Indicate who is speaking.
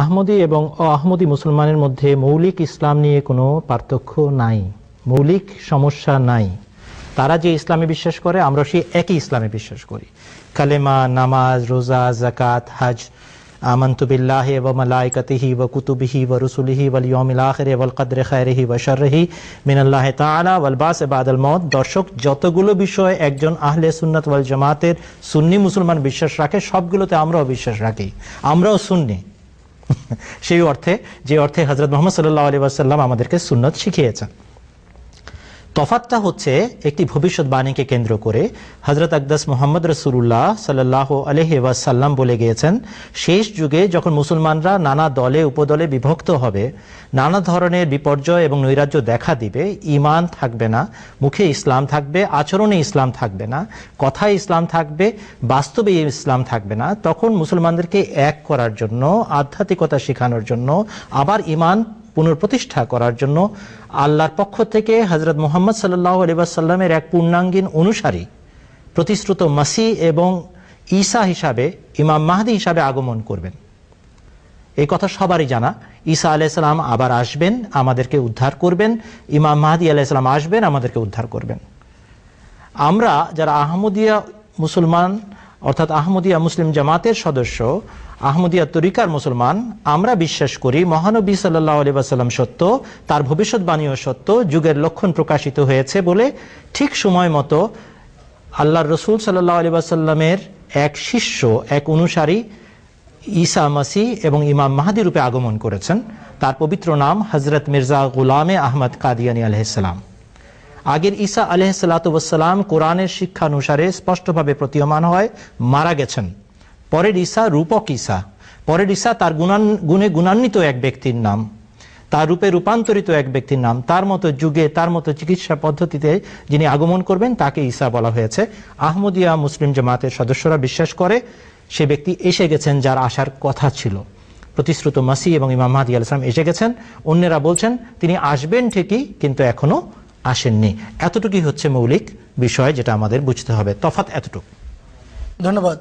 Speaker 1: আহমদি এবং অ আহমদি মুসলমানের মধ্যে মৌলিক ইসলাম নিয়ে কোনো পার্থক্য নাই মৌলিক সমস্যা নাই তারা যে ইসলামে বিশ্বাস করে আমরা সেই একই ইসলামে বিশ্বাস করি কালেমা নামাজ রোজা জাকাত হাজ আমন্তবিল্লাহ ওয়া মালাইকাতিহি ওয়া কুতুবিহি ওয়া রুসুলিহি ওয়াল ইয়াউমিল আখির ওয়াল কদরি খাইরিহি ওয়া শাররিহি মিনাল্লাহি তাআলা ওয়াল বাস বাদাল মউত দর্শক যতগুলো বিষয়ে একজন আহলে সুন্নাত ওয়াল জামাতের সুন্নি মুসলমান বিশ্বাস রাখে সবগুলোতে আমরাও বিশ্বাস রাখি আমরাও সুন্নি সেই অর্থে যে অর্থে হজরত মোহাম্মদ সাল্লাহ আলী আসাল্লাম আমাদেরকে সুন্নত শিখিয়েছেন তফাতটা হচ্ছে একটি ভবিষ্যৎবাণীকে কেন্দ্র করে হজরত আকদাস মোহাম্মদ রসুল্লাহ সাল্লাহ আলহাসাল্লাম বলে গিয়েছেন শেষ যুগে যখন মুসলমানরা নানা দলে উপদলে বিভক্ত হবে নানা ধরনের বিপর্যয় এবং নৈরাজ্য দেখা দিবে ইমান থাকবে না মুখে ইসলাম থাকবে আচরণে ইসলাম থাকবে না কথায় ইসলাম থাকবে বাস্তবে ইসলাম থাকবে না তখন মুসলমানদেরকে এক করার জন্য আধ্যাত্মিকতা শেখানোর জন্য আবার ইমান পুনঃপ্রতিষ্ঠা করার জন্য আল্লাহর পক্ষ থেকে হজরত মোহাম্মদ সাল্লাহ আলিবাসাল্লামের এক পূর্ণাঙ্গীন অনুসারী প্রতিশ্রুত মাসি এবং ঈসা হিসাবে ইমাম মাহাদি হিসাবে আগমন করবেন এই কথা সবারই জানা ঈসা আলাইসালাম আবার আসবেন আমাদেরকে উদ্ধার করবেন ইমাম মাহাদি আলাইসালাম আসবেন আমাদেরকে উদ্ধার করবেন আমরা যারা আহমদিয়া মুসলমান অর্থাৎ আহমদিয়া মুসলিম জামাতের সদস্য আহমদিয়া তরিকার মুসলমান আমরা বিশ্বাস করি মহানবী সাল্লাহ আলিবাসাল্লাম সত্য তার ভবিষ্যৎবাণীও সত্য যুগের লক্ষণ প্রকাশিত হয়েছে বলে ঠিক সময় মতো আল্লাহর রসুল সাল্লাহ আলিবাসাল্লামের এক শিষ্য এক অনুসারী ঈসা মাসি এবং ইমাম মাহাদি রূপে আগমন করেছেন তার পবিত্র নাম হজরত মির্জা গুলামে আহমদ কাদিয়ানি আলহিসাম আগের ঈসা আলহ সালাতাম কোরআনের শিক্ষানুসারে স্পষ্টভাবে প্রতীয়মান হয় মারা গেছেন পরের ঈসা রূপক ঈসা পরের ঈসা তার গুণান গুণে গুণান্বিত এক ব্যক্তির নাম তার রূপে রূপান্তরিত এক ব্যক্তির নাম তার মতো যুগে তার মতো চিকিৎসা পদ্ধতিতে যিনি আগমন করবেন তাকে ঈসা বলা হয়েছে আহমদিয়া মুসলিম জামাতের সদস্যরা বিশ্বাস করে সে ব্যক্তি এসে গেছেন যার আসার কথা ছিল প্রতিশ্রুত মাসি এবং ইমাম মাহাদি আলসালাম এসে গেছেন অন্যেরা বলছেন তিনি আসবেন ঠিকই কিন্তু এখনো আসেননি এতটুকুই হচ্ছে মৌলিক বিষয় যেটা আমাদের বুঝতে হবে তফাত এতটুকু ধন্যবাদ